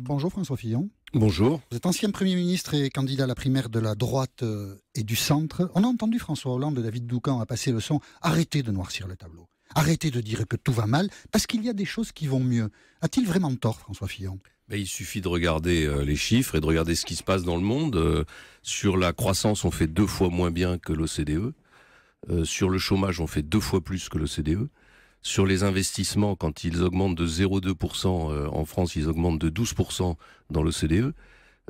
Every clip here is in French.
Bonjour François Fillon. Bonjour. Vous êtes ancien Premier ministre et candidat à la primaire de la droite euh, et du centre. On a entendu François Hollande et David Doucan passer le son arrêtez de noircir le tableau. Arrêtez de dire que tout va mal parce qu'il y a des choses qui vont mieux. A-t-il vraiment tort François Fillon ben, il suffit de regarder euh, les chiffres et de regarder ce qui se passe dans le monde. Euh, sur la croissance, on fait deux fois moins bien que l'OCDE. sur le chômage, on fait deux fois plus que l'OCDE. Sur les investissements, quand ils augmentent de 0,2% euh, en France, ils augmentent de 12% dans l'OCDE. E.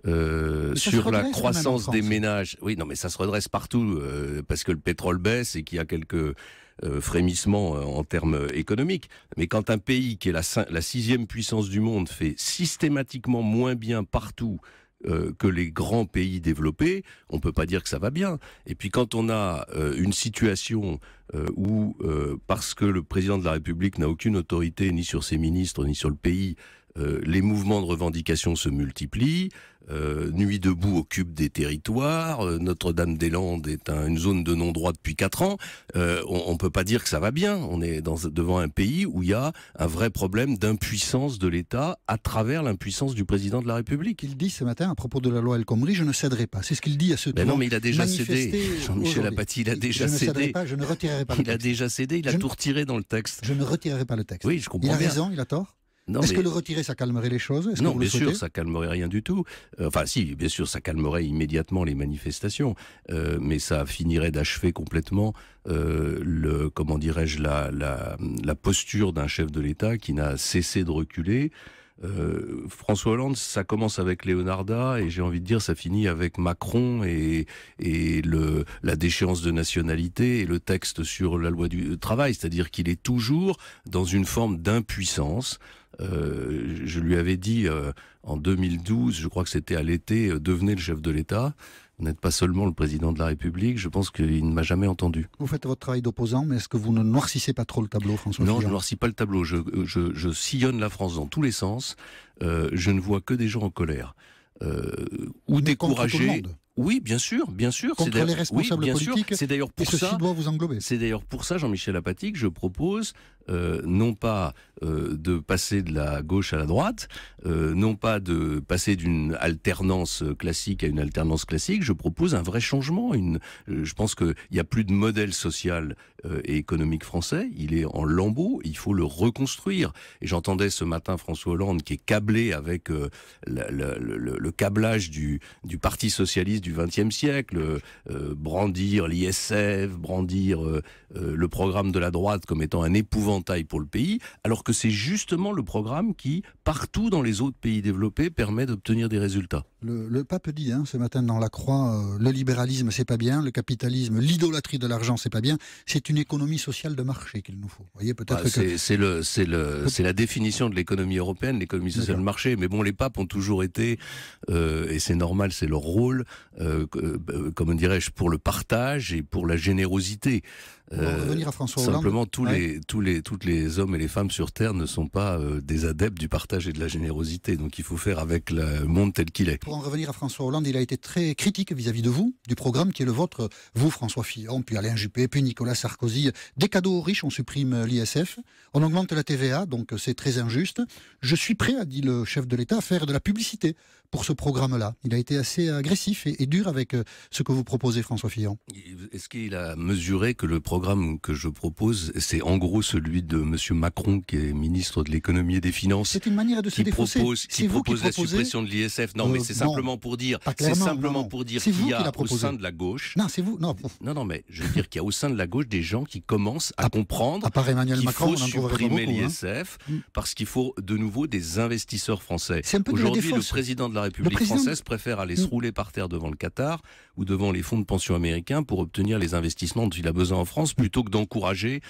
Euh, sur la croissance des ménages, oui, non, mais ça se redresse partout euh, parce que le pétrole baisse et qu'il y a quelques frémissements en termes économiques. Mais quand un pays qui est la sixième puissance du monde fait systématiquement moins bien partout euh, que les grands pays développés, on ne peut pas dire que ça va bien. Et puis quand on a euh, une situation euh, où, parce que le président de la République n'a aucune autorité ni sur ses ministres, ni sur le pays, euh, les mouvements de revendication se multiplient. Euh, Nuit debout occupe des territoires. Euh, Notre-Dame-des-Landes est une zone de non-droit depuis quatre ans. on ne peut pas dire que ça va bien. On est devant un pays où il y a un vrai problème d'impuissance de l'État à travers l'impuissance du président de la République. Il dit ce matin à propos de la loi El Khomri, je ne céderai pas. C'est ce qu'il dit à ce. Mais non, mais il a déjà cédé. Jean-Michel Apathy, il a déjà je cédé. pas, je ne retirerai pas. il a déjà cédé. Il a tout retiré dans le texte. Je ne retirerai pas le texte. Oui, je comprends. Il a raison, il a tort. Est-ce que le retirer, ça calmerait les choses Non, bien sûr, ça calmerait rien du tout. Enfin, si, bien sûr, ça calmerait immédiatement les manifestations, euh, mais ça finirait d'achever complètement euh, le, comment dirais-je, la, la, la posture d'un chef de l'État qui n'a cessé de reculer. Euh, François Hollande, ça commence avec Leonarda et j'ai envie de dire ça finit avec Macron et, la déchéance de nationalité et le texte sur la loi du travail, c'est-à-dire qu'il est toujours dans une forme d'impuissance. Euh, je lui avais dit euh, en 2012, je crois que c'était à l'été, devenez le chef de l'État. Vous n'êtes pas seulement le président de la République, je pense qu'il ne m'a jamais entendu. Vous faites votre travail d'opposant, mais est-ce que vous ne noircissez pas trop le tableau, François Non, je ne noircis pas le tableau. Euh, je, sillonne la France dans tous les sens. Euh, je ne vois que des gens en colère. Euh, ou découragés. Oui, bien sûr, bien sûr. Contre les responsables politiques. C'est d'ailleurs pour et ça. Doit vous englober. C'est d'ailleurs pour ça, Jean-Michel Apathy, je propose euh, non pas euh, de passer de la gauche à la droite, euh, non pas de passer d'une alternance classique à une alternance classique. Je propose un vrai changement. je pense qu'il n'y a plus de modèle social et économique français. Il est en lambeau, Il faut le reconstruire. Et j'entendais ce matin François Hollande qui est câblé avec le, câblage du, du Parti socialiste du XXe siècle, brandir l'ISF, brandir le programme de la droite comme étant un épouvantable taille pour le pays, alors que c'est justement le programme qui, partout dans les autres pays développés, permet d'obtenir des résultats. Le, pape dit hein, ce matin dans la Croix, euh, le libéralisme c'est pas bien, le capitalisme, l'idolâtrie de l'argent c'est pas bien. C'est une économie sociale de marché qu'il nous faut. voyez peut-être bah, c'est le c'est la définition de l'économie européenne, l'économie sociale de marché. Mais bon, les papes ont toujours été euh, et c'est normal, c'est leur rôle, euh, euh, comment dirais-je, pour le partage et pour la générosité. revenir à François Simplement, tous les tous les toutes les hommes et les femmes sur terre ne sont pas des adeptes du partage et de la générosité. Donc, il faut faire avec le monde tel qu'il est en revenir à François Hollande, il a été très critique vis-à-vis de vous, du programme qui est le vôtre, vous François Fillon, puis Alain Juppé, puis Nicolas Sarkozy. Des cadeaux aux riches, on supprime l'ISF, on augmente la TVA, donc c'est très injuste. Je suis prêt, a dit le chef de l'État, à faire de la publicité pour ce programme-là. Il a été assez agressif et, dur avec euh, ce que vous proposez, François Fillon. Est-ce qu'il a mesuré que le programme que je propose, c'est en gros celui de M. Macron, qui est ministre de l'économie et des finances C'est une manière de se qui propose, la suppression de l'ISF. Non, mais c'est euh, pour dire, c'est simplement pour dire qu'il y a au sein de la gauche. Non, c'est vous. Non, non, non, mais je veux dire qu'il y a au sein de la gauche des gens qui commencent à, comprendre qu'il faut supprimer hein. l'ISF mm. parce qu'il faut de nouveau des investisseurs français. Aujourd'hui, le président de la République française préfère aller se mm. rouler par terre devant le Qatar ou devant les fonds de pension américains pour obtenir les investissements dont il a besoin en France plutôt que d'encourager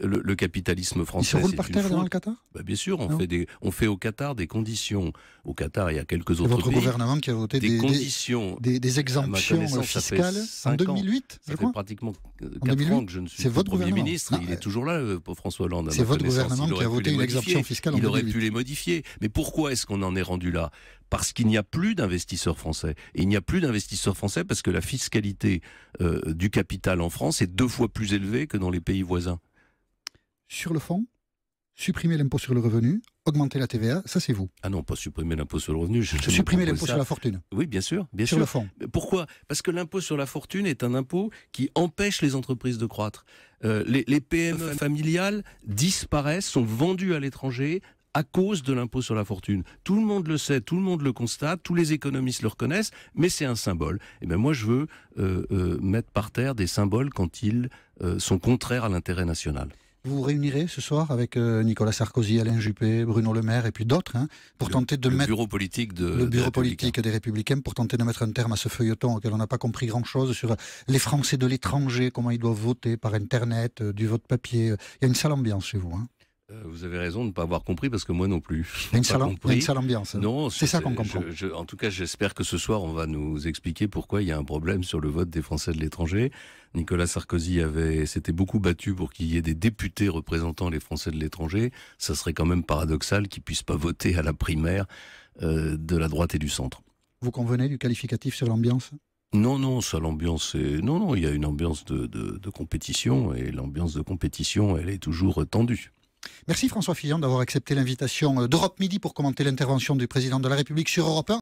le, capitalisme français. Il se roule par terre devant le Qatar bah, Bien sûr, on ah fait, des, on fait au Qatar des conditions. Au Qatar, il y a quelques autres pays qui a voté des, conditions, des, exemptions euh, fiscales en 2008. Ça fait pratiquement 4 ans que je ne suis pas Premier ministre. il ah, est toujours là, euh, François Hollande. C'est votre gouvernement qui a voté une exemption fiscale en 2008. Il aurait pu les modifier. Mais pourquoi est-ce qu'on en est rendu là parce qu'il n'y a plus d'investisseurs français. Et il n'y a plus d'investisseurs français parce que la fiscalité euh, du capital en France est deux fois plus élevée que dans les pays voisins. Sur le fond supprimer l'impôt sur le revenu, augmenter la TVA, ça c'est vous. Ah non, pas supprimer l'impôt sur le revenu. Je supprimer l'impôt sur la fortune. Oui, bien sûr, bien sur sûr. le fond. Pourquoi Parce que l'impôt sur la fortune est un impôt qui empêche les entreprises de croître. Euh, les, PME familiales disparaissent, sont vendues à l'étranger, à cause de l'impôt sur la fortune. Tout le monde le sait, tout le monde le constate, tous les économistes le reconnaissent, mais c'est un symbole. Et eh bien moi je veux euh, euh, mettre par terre des symboles quand ils sont contraires à l'intérêt national. Vous vous réunirez ce soir avec euh, Nicolas Sarkozy, Alain Juppé, Bruno Le Maire et puis d'autres hein, pour tenter de le mettre bureau politique de, le bureau politique des Républicains pour tenter de mettre un terme à ce feuilleton auquel on n'a pas compris grand-chose sur les Français de l'étranger, comment ils doivent voter par Internet, euh, du vote papier. Il y a une sale ambiance chez vous. Hein. Euh, vous avez raison de ne pas avoir compris parce que moi non plus. Une une sale, ambiance. c'est ça qu'on comprend. en tout cas, j'espère que ce soir, on va nous expliquer pourquoi il y a un problème sur le vote des Français de l'étranger. Nicolas Sarkozy avait, s'était beaucoup battu pour qu'il y ait des députés représentant les Français de l'étranger. Ça serait quand même paradoxal qu'ils puissent pas voter à la primaire euh, de la droite et du centre. Vous convenez du qualificatif sur l'ambiance non, non, ça, l'ambiance Non, non, il y a une ambiance de compétition, et l'ambiance de compétition, elle est toujours tendue. Merci François Fillon d'avoir accepté l'invitation d'Europe Midi pour commenter l'intervention du président de la République sur Europe 1.